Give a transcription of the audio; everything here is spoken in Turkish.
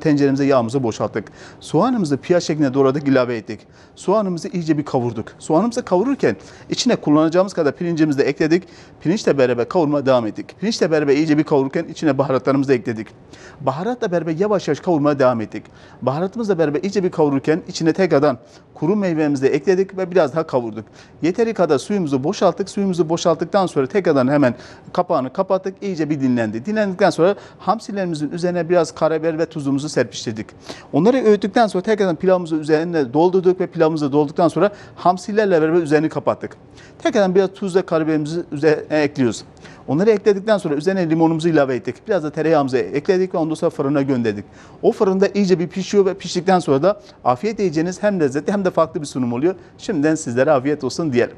Tenceremize yağımızı boşalttık. Soğanımızı piyaz şeklinde doğradık, ilave ettik. Soğanımızı iyice bir kavurduk. Soğanımızı kavururken içine kullanacağımız kadar pirincimizi de ekledik. Pirinçle beraber kavurma devam ettik. Pirinçle beraber iyice bir kavururken içine baharatlarımızı da ekledik. Baharatla beraber yavaş yavaş kavurmaya devam ettik. Baharatımızla beraber iyice bir kavururken içine tekrardan kuru meyvemizi de ekledik ve biraz daha kavurduk. Yeteri kadar suyumuzu boşalttık. Suyumuzu boşalttıktan sonra tekrardan hemen kapağını kapattık. İyice bir dinlendi. Dinlendikten sonra hamsilerimizin üzerine biraz karabiber ve tuzumuzu serpiştirdik. Onları öğüttükten sonra tekrardan pilavımızı üzerine doldurduk ve pilavımızı dolduktan sonra hamsilerle beraber üzerini kapattık. Tekrardan biraz tuz ve karabiberimizi üzerine ekliyoruz. Onları ekledikten sonra üzerine limonumuzu ilave ettik. Biraz da tereyağımızı ekledik ve ondan sonra fırına gönderdik. O fırında iyice bir pişiyor ve piştikten sonra da afiyet yiyeceğiniz hem lezzetli hem de farklı bir sunum oluyor. Şimdiden sizlere afiyet olsun diyelim.